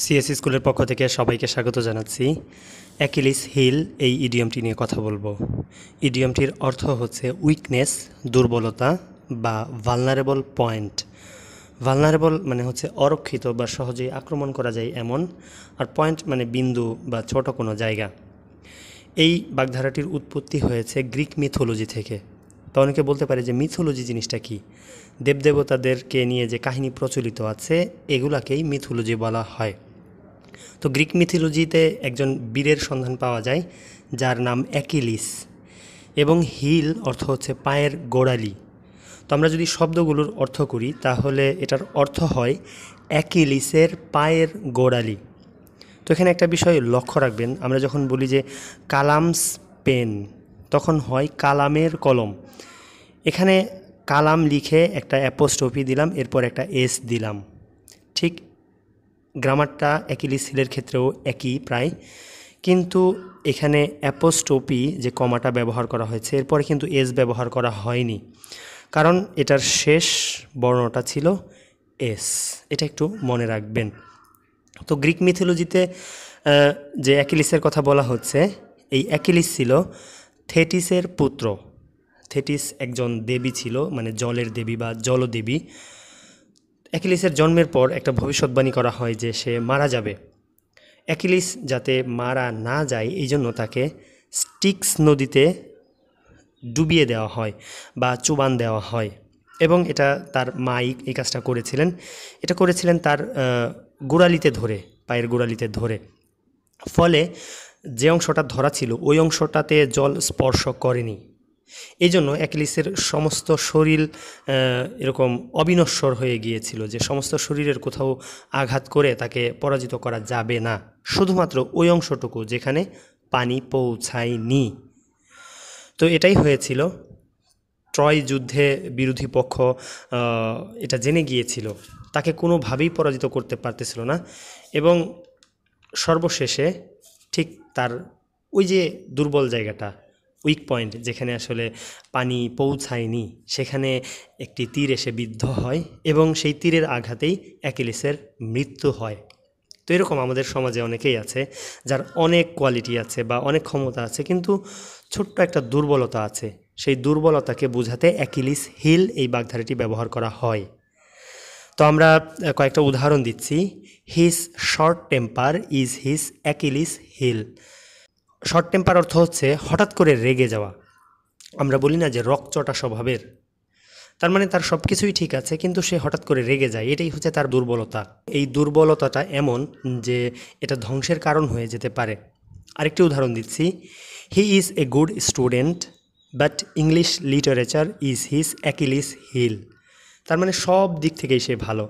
CS e স্কুলের পক্ষ থেকে সবাইকে স্বাগত জানাচ্ছি অ্যাকিলিস হিল এই ইডিয়মটি নিয়ে কথা বলবো ইডিয়মটির অর্থ হচ্ছে উইকনেস দুর্বলতা বা ভালনারেবল পয়েন্ট ভালনারেবল মানে হচ্ছে অরক্ষিত বা সহজেই আক্রমণ করা যায় এমন আর পয়েন্ট মানে বিন্দু বা ছোট কোনো জায়গা এই বাগধারাটির উৎপত্তি হয়েছে গ্রিক মিথোলজি থেকে তো অনেকে বলতে পারে যে মিথোলজি জিনিসটা কি দেবদেবতাদেরকে নিয়ে যে কাহিনী প্রচলিত আছে এগুলাকেই মিথোলজি বলা হয় তো গ্রিক মিথোলজিতে একজন বীরের সন্ধান পাওয়া যায় যার নাম অ্যাকিলিস এবং হিল অর্থ হচ্ছে পায়ের গোড়ালি তো আমরা যদি শব্দগুলোর অর্থ করি তাহলে এটার অর্থ হয় অ্যাকিলিসের পায়ের গোড়ালি তো এখানে একটা বিষয় লক্ষ্য রাখবেন আমরা যখন বলি যে কালামস পেন তখন হয় কালামের কলম এখানে কালাম লিখে একটা অ্যাপোস্টফি দিলাম এরপর একটা এস দিলাম ঠিক গ্রামারটা অ্যাকিলি সিলের ক্ষেত্রেও একই প্রায় কিন্তু এখানে অ্যাপোস্টপি যে কমাটা ব্যবহার করা হয়েছে এরপরে কিন্তু এস ব্যবহার করা হয়নি কারণ এটার শেষ বর্ণটা ছিল এস এটা একটু মনে রাখবেন তো গ্রিক মিথোলজিতে যে অ্যাকিলিসের কথা বলা হচ্ছে এই অ্যাকিলিস ছিল থেটিসের পুত্র থেটিস একজন দেবী ছিল মানে জলের দেবী বা জলদেবী অ্যাকিলিসের জন্মের পর একটা ভবিষ্যৎবাণী করা হয় যে সে মারা যাবে অ্যাকিলিস যাতে মারা না যায় এই জন্য তাকে স্টিক্স নদীতে ডুবিয়ে দেওয়া হয় বা চুবান দেওয়া হয় এবং এটা তার মাই এই কাজটা করেছিলেন এটা করেছিলেন তার গোড়ালিতে ধরে পায়ের গোড়ালিতে ধরে ফলে যে অংশটা ধরা ছিল ওই অংশটাতে জল স্পর্শ করেনি এই জন্য অ্যাকিলিসের সমস্ত শরীর এরকম অবিনশ্বর হয়ে গিয়েছিল যে সমস্ত শরীরের কোথাও আঘাত করে তাকে পরাজিত করা যাবে না শুধুমাত্র ওই অংশটুকু যেখানে পানি পৌঁছায়নি তো এটাই হয়েছিল ট্রয় যুদ্ধে বিরোধী পক্ষ এটা জেনে গিয়েছিল তাকে কোনোভাবেই পরাজিত করতে পারতেছিল না এবং সর্বশেষে ঠিক তার ওই যে দুর্বল জায়গাটা উইক পয়েন্ট যেখানে আসলে পানি পৌঁছায়নি সেখানে একটি তীর এসে বিদ্ধ হয় এবং সেই তীরের আঘাতেই অ্যাকিলিসের মৃত্যু হয় তো এরকম আমাদের সমাজে অনেকেই আছে যার অনেক কোয়ালিটি আছে বা অনেক ক্ষমতা আছে কিন্তু ছোট্ট একটা দুর্বলতা আছে সেই দুর্বলতাকে বোঝাতে অ্যাকিলিস হিল এই বাগধারাটি ব্যবহার করা হয় তো আমরা কয়েকটা উদাহরণ দিচ্ছি his short temper is his Achilles heel short temper অর্থ হচ্ছে হঠাৎ করে রেগে যাওয়া আমরা বলি না যে রকচটা স্বভাবের তার মানে তার সব কিছুই ঠিক আছে কিন্তু সে হঠাৎ করে রেগে যায় এটাই হচ্ছে তার দুর্বলতা এই দুর্বলতাটা এমন যে এটা ধ্বংসের কারণ হয়ে যেতে পারে আরেকটি উদাহরণ দিচ্ছি he is a good student but English literature is his Achilles heel তার মানে সব দিক থেকেই সে ভালো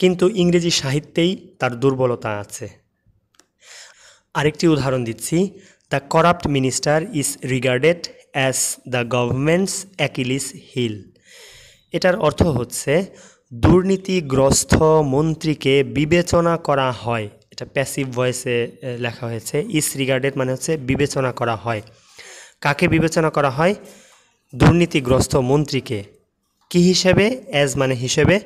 কিন্তু ইংরেজি সাহিত্যেই তার দুর্বলতা আছে আরেকটি উদাহরণ দিচ্ছি the corrupt minister is regarded as the government's Achilles heel এটার অর্থ হচ্ছে দুর্নীতিগ্রস্ত মন্ত্রীকে বিবেচনা করা হয় এটা প্যাসিভ ভয়েসে লেখা হয়েছে ইস রিগার্ডেড মানে হচ্ছে বিবেচনা করা হয় কাকে বিবেচনা করা হয় দুর্নীতিগ্রস্ত মন্ত্রীকে কি হিসেবে অ্যাজ মানে হিসেবে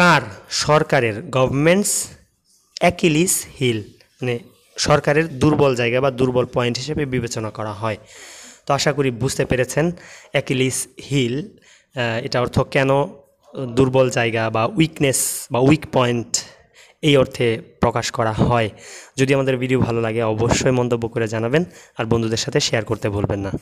কার সরকারের গভর্নমেন্টস অ্যাকিলিস হিল মানে সরকারের দুর্বল জায়গা বা দুর্বল পয়েন্ট হিসেবে বিবেচনা করা হয় তো আশা করি বুঝতে পেরেছেন অ্যাকিলিস হিল এটা অর্থ কেন দুর্বল জায়গা বা উইকনেস বা উইক পয়েন্ট এই অর্থে প্রকাশ করা হয় যদি আমাদের ভিডিও ভালো লাগে অবশ্যই মন্তব্য করে জানাবেন আর বন্ধুদের সাথে শেয়ার করতে ভুলবেন না